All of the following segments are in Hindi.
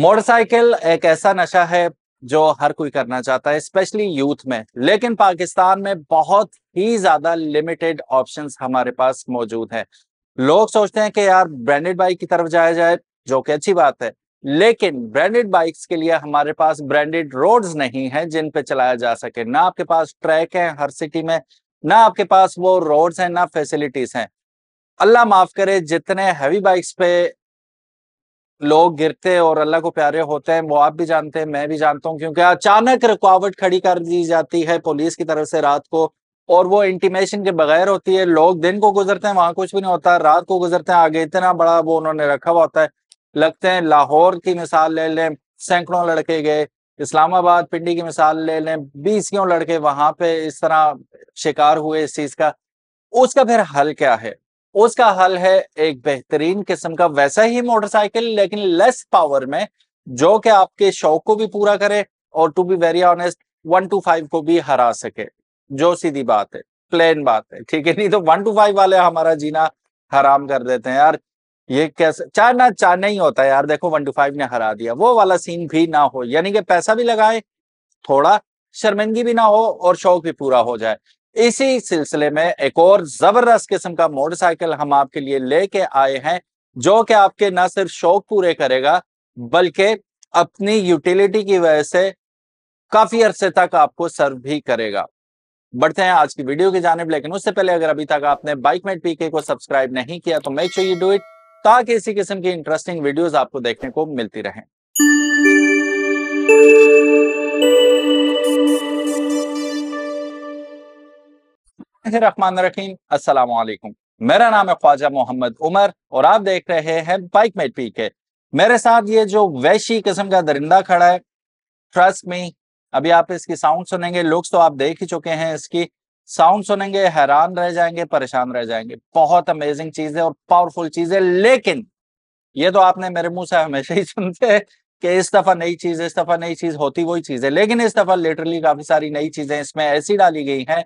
मोटरसाइकिल एक ऐसा नशा है जो हर कोई करना चाहता है स्पेशली यूथ में लेकिन पाकिस्तान में बहुत ही ज्यादा लिमिटेड ऑप्शंस हमारे पास मौजूद हैं लोग सोचते हैं कि यार ब्रांडेड बाइक की तरफ जाया जाए जो कि अच्छी बात है लेकिन ब्रांडेड बाइक्स के लिए हमारे पास ब्रांडेड रोड्स नहीं है जिन पे चलाया जा सके ना आपके पास ट्रैक है हर सिटी में ना आपके पास वो रोड्स हैं ना फैसिलिटीज हैं अल्लाह माफ करे जितने हैवी बाइक्स पे लोग गिरते और अल्लाह को प्यारे होते हैं वो आप भी जानते हैं मैं भी जानता हूँ क्योंकि अचानक रुकावट खड़ी कर दी जाती है पुलिस की तरफ से रात को और वो इंटीमेशन के बगैर होती है लोग दिन को गुजरते हैं वहां कुछ भी नहीं होता रात को गुजरते हैं आगे इतना बड़ा वो उन्होंने रखा हुआ होता है लगते हैं लाहौर की मिसाल ले लें सैकड़ों लड़के गए इस्लामाबाद पिंडी की मिसाल ले लें बीस लड़के वहां पे इस तरह शिकार हुए इस चीज का उसका फिर हल क्या है उसका हल है एक बेहतरीन किस्म का वैसा ही मोटरसाइकिल लेकिन लेस पावर में जो कि आपके शौक को भी पूरा करे और to be very honest one two five को भी हरा सके जो सीधी बात है प्लेन बात है ठीक है नहीं तो वन टू फाइव वाले हमारा जीना हराम कर देते हैं यार ये कैसे ना चार नहीं होता है यार देखो वन टू फाइव ने हरा दिया वो वाला सीन भी ना हो यानी कि पैसा भी लगाए थोड़ा शर्मिंदगी भी ना हो और शौक भी पूरा हो जाए इसी सिलसिले में एक और जबरदस्त किस्म का मोटरसाइकिल हम आपके लिए लेके आए हैं जो कि आपके ना सिर्फ शौक पूरे करेगा बल्कि अपनी यूटिलिटी की वजह से काफी अरसे तक आपको सर्व भी करेगा बढ़ते हैं आज की वीडियो की जानब लेकिन उससे पहले अगर अभी तक आपने बाइक मेट पीके को सब्सक्राइब नहीं किया तो make sure you do it ताकि इसी किस्म की इंटरेस्टिंग वीडियोज आपको देखने को मिलती रहे रहीम मेरा नाम है ख्वाजा मोहम्मद उमर और आप देख रहे हैं बाइक मेट पी के मेरे साथ ये जो वैशी किस्म का दरिंदा खड़ा है ट्रस्ट मी अभी आप इसकी साउंड सुनेंगे लुक्स तो आप देख ही चुके हैं इसकी साउंड सुनेंगे हैरान रह जाएंगे परेशान रह जाएंगे बहुत अमेजिंग चीज है और पावरफुल चीज है लेकिन ये तो आपने मेरे मुंह से हमेशा ही सुनते हैं कि इस दफा नई चीज इस दफा नई चीज होती वही चीज है लेकिन इस दफा लिटरली काफी सारी नई चीजें इसमें ऐसी डाली गई हैं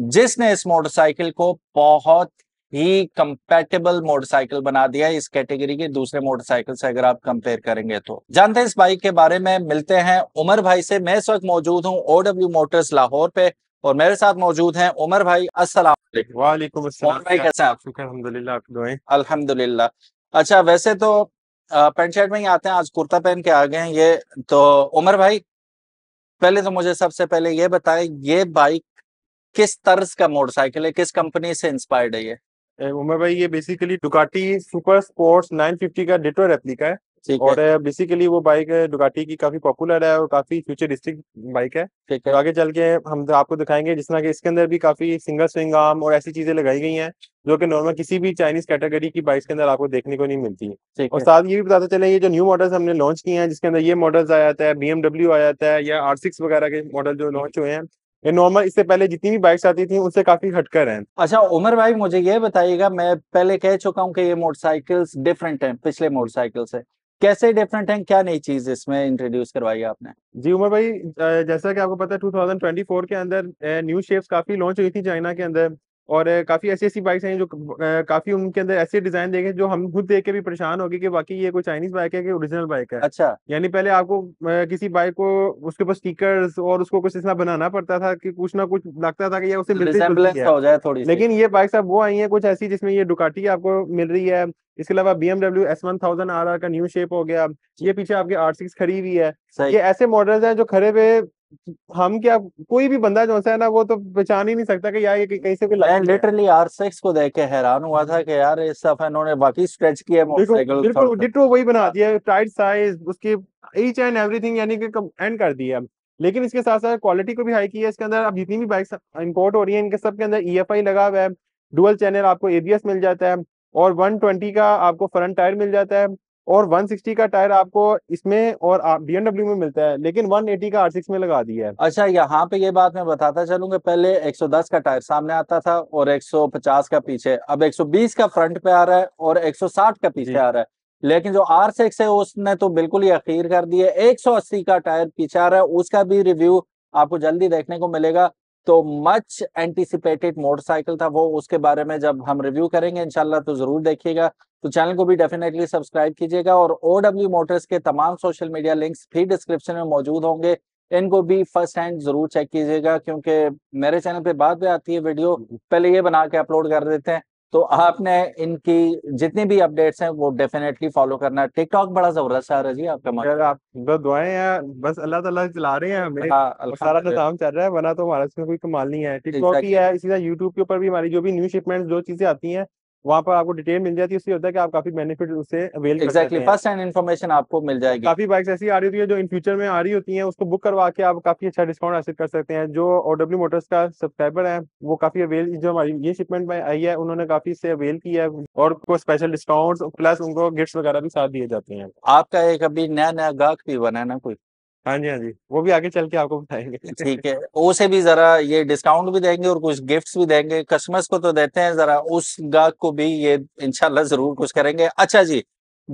जिसने इस मोटरसाइकिल को बहुत ही कंपेटेबल मोटरसाइकिल बना दिया इस कैटेगरी के दूसरे मोटरसाइकिल से अगर आप कंपेयर करेंगे तो जानते हैं इस बाइक के बारे में मिलते हैं उमर भाई से मैं इस वक्त मौजूद हूँ ओडब्ल्यू मोटर्स लाहौर पे और मेरे साथ मौजूद हैं उमर भाई अस्सलाम वालेकुम भाई कैसे अल्हम्दुलिल्लाह अच्छा वैसे तो पेंट शर्ट में ही आते हैं आज कुर्ता पहन के आ गए हैं ये तो उमर भाई पहले तो मुझे सबसे पहले ये बताएं ये बाइक किस तर्ज का मोटरसाइकिल है किस कंपनी से इंस्पायर्ड है ये उमर भाई ये बेसिकली डुकाटी सुपर स्पोर्ट्स 950 का डिटोर रेप्लिका है और बेसिकली वो बाइक डुकाटी की काफी पॉपुलर है और काफी फ्यूचरिस्टिक बाइक है तो आगे चल के हम आपको दिखाएंगे जिस तरह के इसके अंदर भी काफी सिंगल स्विंग आर्म और ऐसी चीजें लगाई गई हैं जो कि नॉर्मल किसी भी चाइनीज कैटेगरी की बाइक के अंदर आपको देखने को नहीं मिलती है और साथ ये भी बताते चले ये जो न्यू मॉडल्स हमने लॉन्च किए हैं जिसके अंदर ये मॉडल्स आया जाता है बीएमडब्ल्यू आया जाता है या आर वगैरह के मॉडल जो लॉन्च हुए हैं ये नॉर्मल इससे पहले जितनी भी बाइक्स आती थी उनसे काफी हटकर हैं अच्छा उमर भाई मुझे ये बताइएगा मैं पहले कह चुका हूँ कि ये मोटरसाइकिल्स डिफरेंट हैं पिछले मोटरसाइकिल से कैसे डिफरेंट हैं क्या नई चीज इसमें इंट्रोड्यूस करवाई आपने जी उमर भाई जैसा कि आपको पता है 2024 के अंदर न्यू शेप्स काफी लॉन्च हुई थी चाइना के अंदर और काफी ऐसी ऐसी बाइक्स हैं जो काफी उनके अंदर ऐसे डिजाइन देखे जो हम खुद देख के भी परेशान हो गए कि बाकी ये कोई चाइनीज बाइक है कि ओरिजिनल बाइक है अच्छा यानी पहले आपको किसी बाइक को उसके ऊपर स्टिकर्स और उसको कुछ इतना बनाना पड़ता था कि कुछ ना कुछ लगता था कि ये उसे मिलती तो हो जाए थोड़ी लेकिन ये बाइक साहब वो आई है कुछ ऐसी जिसमें ये डुकाटी आपको मिल रही है इसके अलावा BMW S one thousand R R का न्यू शेप हो गया ये पीछे आपके आर सिक्स खड़ी हुई है ये ऐसे मॉडल्स हैं जो खड़े हुए हम क्या कोई भी बंदा जो है ना वो तो पहचान ही नहीं सकता कि यार ये कहीं से कोई मैं लिटरली आर सेक्स को देख के हैरान हुआ था कि यार इस दफा इन्होंने बाकी स्ट्रेच किया मोटरसाइकिल बिल्कुल डिटो वही बना दिया टाइट साइज उसकी ईच एंड एवरीथिंग यानी कि एंड कर दिया लेकिन इसके साथ साथ क्वालिटी को भी हाई किया है इसके अंदर अब जितनी भी बाइक इंपोर्ट हो रही है इनके सब के अंदर ई e लगा हुआ है डुअल चैनल आपको एबीएस मिल जाता है और 120 का आपको फ्रंट टायर मिल जाता है और 160 का टायर आपको इसमें और बीएमडब्ल्यू में मिलता है लेकिन 180 का सिक्स में लगा दिया है अच्छा यहाँ पे ये बात मैं बताता चलूंगा पहले 110 का टायर सामने आता था और 150 का पीछे अब 120 का फ्रंट पे आ रहा है और 160 का पीछे आ रहा है लेकिन जो आर सिक्स है उसने तो बिल्कुल ही अखीर कर दिया है 180 का टायर पीछे आ रहा है उसका भी रिव्यू आपको जल्दी देखने को मिलेगा तो मच एंटिसिपेटेड मोटरसाइकिल था वो उसके बारे में जब हम रिव्यू करेंगे इनशाला तो जरूर देखिएगा तो चैनल को भी डेफिनेटली सब्सक्राइब कीजिएगा और ओडब्ल्यू मोटर्स के तमाम सोशल मीडिया लिंक्स भी डिस्क्रिप्शन में मौजूद होंगे इनको भी फर्स्ट हैंड जरूर चेक कीजिएगा क्योंकि मेरे चैनल पे बाद में आती है वीडियो हम्म। पहले ये बना के अपलोड कर देते हैं तो आपने इनकी जितनी भी अपडेट्स हैं वो डेफिनेटली फॉलो करना टिकटॉक बड़ा जबरदस्त है जी आपका यार आप दुआएं हैं बस अल्लाह ताला चला रहे हैं हमें हाँ, सारा का तो काम चल रहा है वरना तो हमारा इसमें कोई कमाल नहीं है टिकटॉक ही है इसी तरह यूट्यूब के ऊपर भी हमारी जो भी न्यू शिपमेंट जो चीजें आती हैं वहाँ पर आपको डिटेल मिल जाती है इसलिए होता है कि आप काफी बेनिफिट उससे avail exactly first hand information आपको मिल जाएगी काफी बाइक्स ऐसी आ रही होती है जो इन फ्यूचर में आ रही होती हैं उसको बुक करवा के आप काफी अच्छा डिस्काउंट हासिल कर सकते हैं जो ओ डब्ल्यू मोटर्स का सब्सक्राइबर है वो काफी अवेल जो हमारी ये शिपमेंट में आई है उन्होंने काफी इससे अवेल किया है और उनको स्पेशल डिस्काउंट प्लस उनको गिफ्ट वगैरह भी साथ दिए जाते हैं आपका एक अभी नया नया गाहक भी बना है ना कोई हाँ जी हाँ जी वो भी आगे चल के आपको बताएंगे ठीक है उसे भी जरा ये डिस्काउंट भी देंगे और कुछ गिफ्ट्स भी देंगे कस्टमर्स को तो देते हैं जरा उस गाहक को भी ये इनशाला जरूर कुछ करेंगे अच्छा जी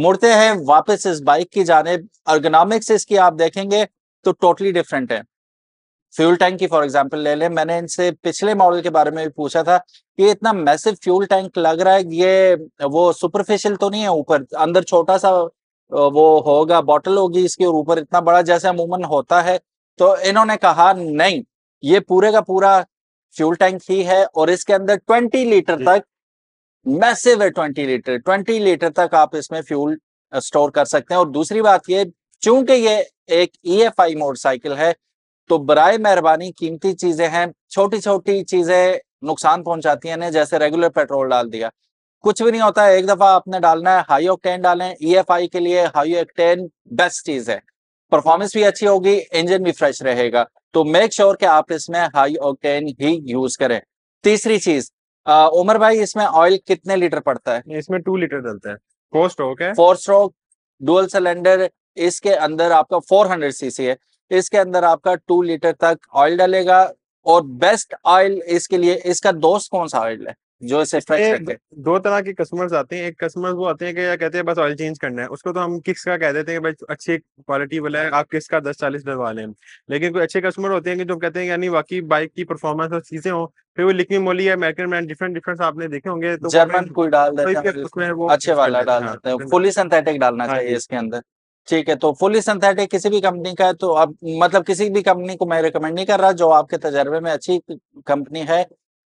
मुड़ते हैं वापस इस बाइक की जाने अर्गनॉमिक्स इसकी आप देखेंगे तो टोटली डिफरेंट है फ्यूल टैंक की फॉर एग्जाम्पल ले लें मैंने इनसे पिछले मॉडल के बारे में भी पूछा था कि इतना मैसिव फ्यूल टैंक लग रहा है ये वो सुपरफिशियल तो नहीं है ऊपर अंदर छोटा सा वो होगा बॉटल होगी इसके ऊपर इतना बड़ा जैसे अमूमन होता है तो इन्होंने कहा नहीं ये पूरे का पूरा फ्यूल टैंक ही है और इसके अंदर ट्वेंटी लीटर तक मैसिव है ट्वेंटी लीटर ट्वेंटी लीटर तक आप इसमें फ्यूल स्टोर कर सकते हैं और दूसरी बात ये चूंकि ये एक ई एफ आई मोटरसाइकिल है तो बर मेहरबानी कीमती चीजें हैं छोटी छोटी चीजें नुकसान पहुंचाती हैं जैसे रेगुलर पेट्रोल डाल दिया कुछ भी नहीं होता है एक दफा आपने डालना है हाई ऑक्टेन डालें ईएफआई e के लिए हाई ऑक्टेन बेस्ट चीज है परफॉर्मेंस भी अच्छी होगी इंजन भी फ्रेश रहेगा तो मेक श्योर sure कि आप इसमें हाई ऑक्टेन ही यूज करें तीसरी चीज उमर भाई इसमें ऑयल कितने लीटर पड़ता है इसमें टू लीटर डलता है फोर स्ट्रोक है फोर स्ट्रोक डुअल सिलेंडर इसके अंदर आपका फोर हंड्रेड सीसी है इसके अंदर आपका टू लीटर तक ऑयल डलेगा और बेस्ट ऑयल इसके लिए इसका दोस्त कौन सा ऑयल है जो इसे दो तरह के कस्टमर्स आते हैं एक कस्टमर्स वो आते हैं कि कहते हैं बस ऑयल चेंज करना है उसको तो हम किस का कह देते हैं भाई अच्छी क्वालिटी वाला है आप किस का दस चालीस डलवा लें लेकिन कोई अच्छे कस्टमर होते हैं कि जो कहते हैं यानी बाकी बाइक की परफॉर्मेंस और चीजें हो फिर वो लिखवी मोली है अमेरिकन मैन डिफरेंट डिफरेंट आपने देखे होंगे तो जर्मन कोई डाल देते हैं उसमें वो अच्छे वाला डाल देते हैं फुली सिंथेटिक हाँ, डालना हाँ चाहिए इसके अंदर ठीक है तो फुली सिंथेटिक किसी भी कंपनी का है तो आप मतलब किसी भी कंपनी को मैं रिकमेंड नहीं कर रहा जो आपके तजर्बे में अच्छी कंपनी है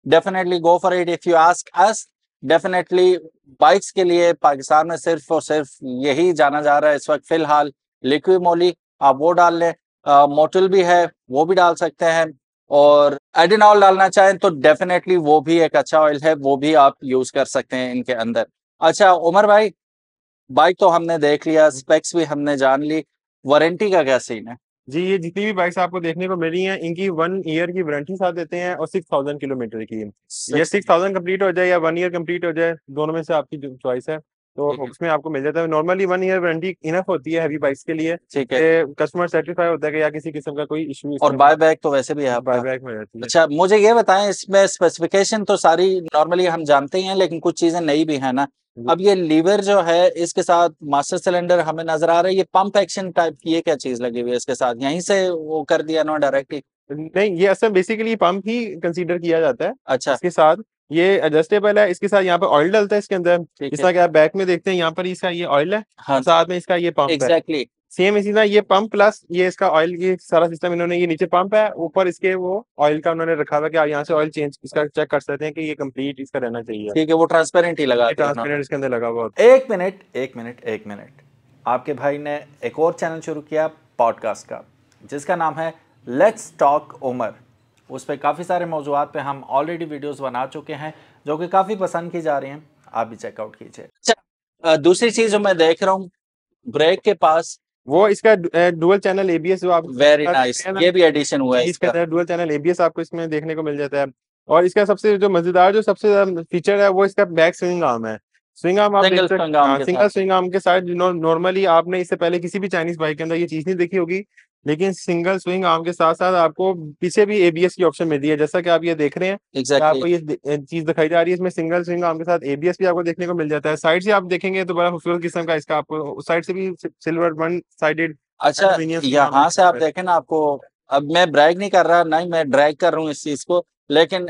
definitely go for it if you ask us definitely bikes के लिए पाकिस्तान में सिर्फ और सिर्फ यही जाना जा रहा है इस वक्त फिलहाल लिक्विड मोली आप वो डाल लें मोटल भी है वो भी डाल सकते हैं और एडिनॉल डालना चाहें तो डेफिनेटली वो भी एक अच्छा ऑयल है वो भी आप यूज कर सकते हैं इनके अंदर अच्छा उमर भाई बाइक तो हमने देख लिया स्पेक्स भी हमने जान ली वारंटी का क्या सीन है जी ये जितनी भी बाइक्स आपको देखने को मिली हैं इनकी वन ईयर की वारंटी साथ देते हैं और सिक्स थाउजेंड किलोमीटर की ये सिक्स थाउजेंड कम्प्लीट हो जाए या वन ईयर कम्प्लीट हो जाए दोनों में से आपकी चॉइस है तो हम्म, हम्म। उसमें आपको मिल जाता है normally one year warranty enough होती है हैवी बाइक्स के लिए ठीक है कस्टमर सेटिस्फाई होता है या किसी किस्म का कोई इशू और बाय बैक तो वैसे भी है बाय बैक में रहती है अच्छा मुझे ये बताएं इसमें स्पेसिफिकेशन तो सारी नॉर्मली हम जानते ही हैं लेकिन कुछ चीजें नई भी है ना अब ये लीवर जो है इसके साथ मास्टर सिलेंडर हमें नजर आ रहा है ये पंप एक्शन टाइप की ये क्या चीज लगी हुई है इसके साथ यहीं से वो कर दिया ना डायरेक्टली नहीं ये असल बेसिकली पंप ही कंसीडर किया जाता है अच्छा इसके साथ ये एडजस्टेबल है इसके साथ यहाँ पर ऑयल डलता है इसके अंदर जिस तरह आप बैक में देखते हैं यहाँ पर इसका ये ऑयल है हाँ। साथ में इसका ये पंप exactly. है सेम इसी तरह ये पंप प्लस ये इसका ऑयल की सारा सिस्टम इन्होंने ये नीचे पंप है ऊपर इसके वो ऑयल का उन्होंने रखा हुआ कि आप यहाँ से ऑयल चेंज इसका चेक कर सकते हैं कि ये कंप्लीट इसका रहना चाहिए ठीक है वो ट्रांसपेरेंट ही लगा ट्रांसपेरेंट इसके अंदर लगा हुआ एक मिनट एक मिनट एक मिनट आपके भाई ने एक और चैनल शुरू किया पॉडकास्ट का जिसका नाम है लेट्स टॉक उमर उस पर काफ़ी सारे मौजूद पे हम ऑलरेडी वीडियोस बना चुके हैं जो कि काफ़ी पसंद की जा रही हैं आप भी चेकआउट कीजिए अच्छा, दूसरी चीज़ जो मैं देख रहा हूँ ब्रेक के पास वो इसका डुअल चैनल एबीएस जो आप वेरी नाइस nice. ये भी एडिशन हुआ है इसका डुअल चैनल एबीएस आपको इसमें देखने को मिल जाता है और इसका सबसे जो मजेदार जो सबसे फीचर है वो इसका बैक स्विंग आर्म है स्विंग आर्म आप सिंगल स्विंग आर्म के साथ नॉर्मली आपने इससे पहले किसी भी चाइनीज बाइक के अंदर ये चीज नहीं देखी होगी लेकिन सिंगल स्विंग आर्म के साथ साथ आपको पीछे भी एबीएस की ऑप्शन मिलती है जैसा कि आप ये देख रहे हैं exactly. आपको ये चीज दिखाई जा रही है इसमें सिंगल स्विंग आर्म के साथ एबीएस भी आपको देखने को मिल जाता है साइड से आप देखेंगे तो बड़ा खूबसूरत किस्म का इसका आपको साइड से भी सिल्वर वन साइडेड अच्छा यहाँ से आप देखें ना आपको अब मैं ब्रैग नहीं कर रहा ना ही मैं ड्रैग कर रहा हूँ इस चीज को लेकिन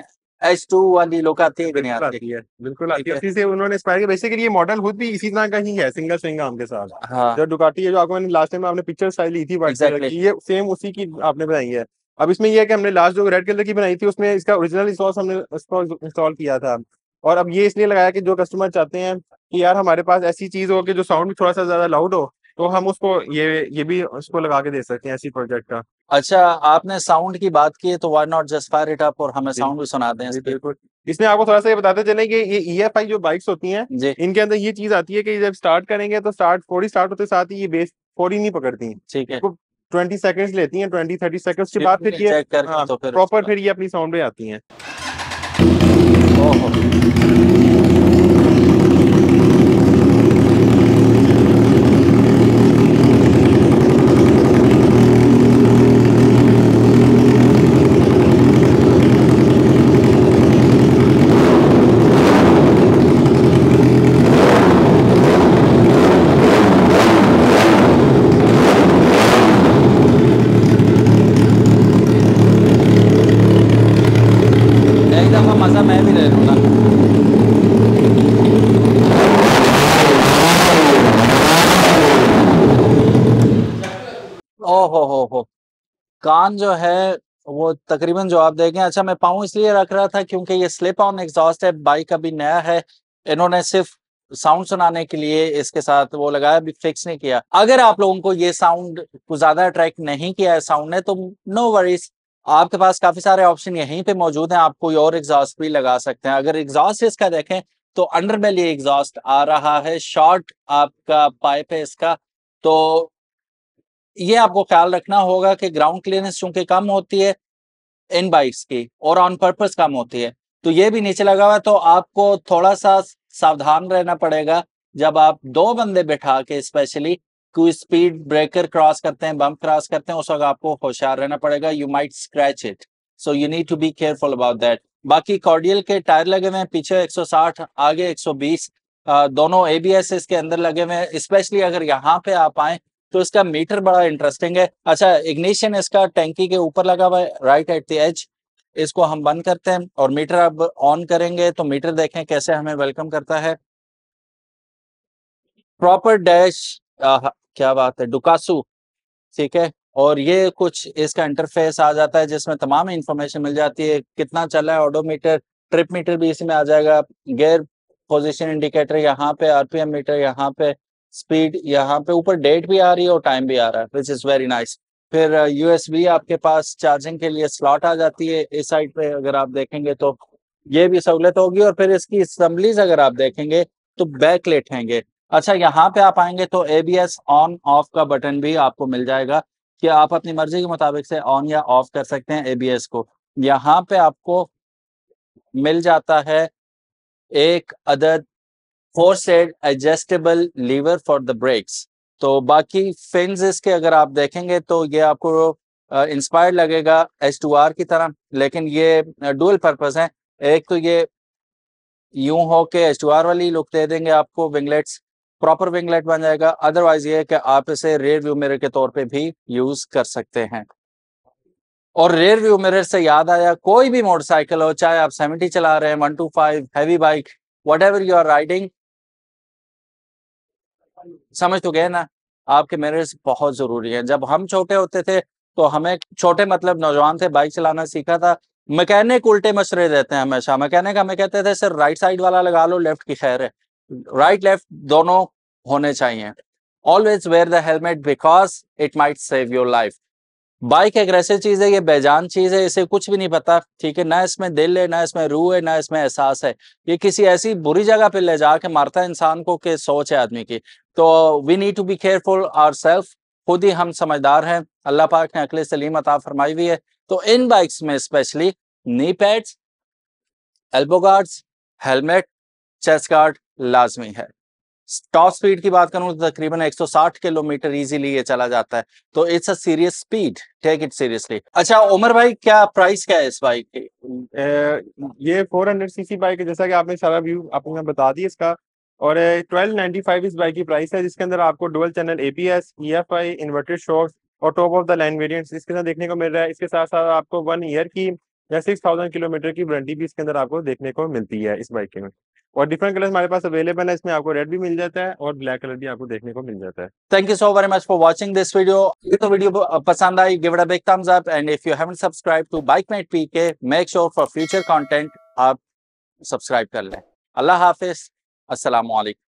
एच टू वाली लोग आती है बिल्कुल आती है इसी से उन्होंने इंस्पायर किया बेसिकली ये मॉडल खुद भी इसी तरह का ही है सिंगल स्विंग आम के साथ हाँ। जो डुकाटी है जो आपको मैंने लास्ट टाइम आपने पिक्चर स्टाइल ली थी exactly. ये सेम उसी की आपने बनाई है अब इसमें यह है कि हमने लास्ट जो रेड कलर की बनाई थी उसमें इसका ओरिजिनल सॉस हमने उसको इंस्टॉल किया था और अब ये इसलिए लगाया कि जो कस्टमर चाहते हैं कि यार हमारे पास ऐसी चीज हो कि जो साउंड भी थोड़ा सा ज्यादा लाउड हो तो हम उसको ये ये भी उसको लगा के दे सकते हैं ऐसी प्रोजेक्ट का अच्छा आपने साउंड की बात की तो why not just fire it up और हमें साउंड भी सुनाते हैं बिल्कुल इसमें आपको थोड़ा सा ये बताते चले कि ये ई e जो बाइक्स होती हैं इनके अंदर ये चीज आती है कि जब स्टार्ट करेंगे तो स्टार्ट फोरी स्टार्ट होते साथ ही ये बेस फोरी नहीं पकड़ती ठीक है ट्वेंटी सेकंड्स लेती हैं ट्वेंटी थर्टी सेकंड्स की बात फिर ये प्रॉपर हाँ, तो फिर ये अपनी साउंड में आती हैं प्लान जो है वो तकरीबन जो आप देखें अच्छा मैं पाऊँ इसलिए रख रहा था क्योंकि ये स्लिप ऑन एग्जॉस्ट है बाइक अभी नया है इन्होंने सिर्फ साउंड सुनाने के लिए इसके साथ वो लगाया अभी फिक्स नहीं किया अगर आप लोगों को ये साउंड को ज्यादा अट्रैक्ट नहीं किया है साउंड ने तो नो वरीज आपके पास काफी सारे ऑप्शन यहीं पे मौजूद हैं आप कोई और एग्जॉस्ट भी लगा सकते हैं अगर एग्जॉस्ट इसका देखें तो अंडर में लिए एग्जॉस्ट आ रहा है शॉर्ट आपका पाइप है इसका तो ये आपको ख्याल रखना होगा कि ग्राउंड क्लियरेंस चूंकि कम होती है इन बाइक्स की और ऑन पर्पज कम होती है तो ये भी नीचे लगा हुआ है तो आपको थोड़ा सा सावधान रहना पड़ेगा जब आप दो बंदे बैठा के स्पेशली कोई स्पीड ब्रेकर क्रॉस करते हैं बम्प क्रॉस करते हैं उस वक्त आपको होशियार रहना पड़ेगा you might scratch it so you need to be careful about that बाकी कॉर्डियल के टायर लगे हुए हैं पीछे 160 आगे 120 दोनों एबीएस इसके अंदर लगे हुए हैं स्पेशली अगर यहाँ पे आप आए तो इसका मीटर बड़ा इंटरेस्टिंग है अच्छा इग्निशन इसका टैंकी के ऊपर लगा हुआ है राइट एट द एज इसको हम बंद करते हैं और मीटर अब ऑन करेंगे तो मीटर देखें कैसे हमें वेलकम करता है प्रॉपर डैश क्या बात है डुकासू ठीक है और ये कुछ इसका इंटरफेस आ जाता है जिसमें तमाम इंफॉर्मेशन मिल जाती है कितना चला है ऑडोमीटर ट्रिप मीटर भी इसमें आ जाएगा गेयर पोजीशन इंडिकेटर यहाँ पे आरपीएम मीटर यहाँ पे स्पीड यहाँ पे ऊपर डेट भी आ रही है और टाइम भी आ रहा है विच इज़ वेरी नाइस फिर यूएसबी uh, आपके पास चार्जिंग के लिए स्लॉट आ जाती है इस साइड पे अगर आप देखेंगे तो ये भी सहूलत होगी और फिर इसकी असम्बलीज अगर आप देखेंगे तो बैक हैंगे अच्छा यहाँ पे आप आएंगे तो एबीएस ऑन ऑफ का बटन भी आपको मिल जाएगा कि आप अपनी मर्जी के मुताबिक से ऑन या ऑफ कर सकते हैं एबीएस को यहाँ पे आपको मिल जाता है एक अदद four set adjustable lever for the brakes तो बाकी फिन्स इसके अगर आप देखेंगे तो ये आपको इंस्पायर्ड लगेगा एस टू आर की तरह लेकिन ये डुअल पर्पज है एक तो ये यूं हो के एस टू आर वाली लुक दे देंगे आपको विंगलेट्स प्रॉपर विंगलेट बन जाएगा अदरवाइज ये कि आप इसे रेयर व्यू मिरर के तौर पे भी यूज कर सकते हैं और रेयर व्यू मिरर से याद आया कोई भी मोटरसाइकिल हो चाहे आप सेवेंटी चला रहे हैं one two five heavy bike whatever you are riding समझ तो गए ना आपके मैनर्स बहुत जरूरी है जब हम छोटे होते थे तो हमें छोटे मतलब नौजवान थे बाइक चलाना सीखा था मैकेनिक उल्टे मशरे देते हैं हमेशा मैकेनिक हमें कहते थे सर राइट साइड वाला लगा लो लेफ्ट की खैर है राइट लेफ्ट दोनों होने चाहिए always wear the helmet because it might save your life bike एक चीज है ये बेजान चीज है इसे कुछ भी नहीं पता ठीक है ना इसमें दिल है ना इसमें रूह है ना इसमें एहसास है ये किसी ऐसी बुरी जगह पे ले जाके मारता है इंसान को कि सोच है आदमी की तो we need to be careful our self खुद ही हम समझदार हैं अल्लाह पाक ने अकेले सलीम अता फरमाई हुई है तो इन बाइक्स में specially knee pads elbow guards helmet chest guard लाजमी है टॉप स्पीड की बात करूं तो तकरीबन 160 किलोमीटर इजीली ये चला जाता है तो it's a serious speed take it seriously अच्छा उमर भाई क्या प्राइस क्या है इस बाइक की ये 400 सीसी बाइक है जैसा कि आपने सारा व्यू आपने बता दिया इसका और 1295 इस बाइक की प्राइस है जिसके अंदर आपको dual channel ABS EFI inverted shocks और top of the line variants इसके साथ देखने को मिल रहा है इसके साथ साथ आपको वन ईयर की या सिक्स थाउजेंड किलोमीटर की वारंटी भी इसके अंदर आपको देखने को मिलती है इस बाइक के में और डिफरेंट कलर हमारे पास अवेलेबल है इसमें आपको रेड भी मिल जाता है और ब्लैक कलर भी आपको देखने को मिल जाता है thank you so very much for watching this video तो वीडियो पसंद आई give a big thumbs up and if you haven't subscribed to bike P K make sure for future content आप सब्सक्राइब कर लें अल्लाह हाफिज अस्सलाम वालेकुम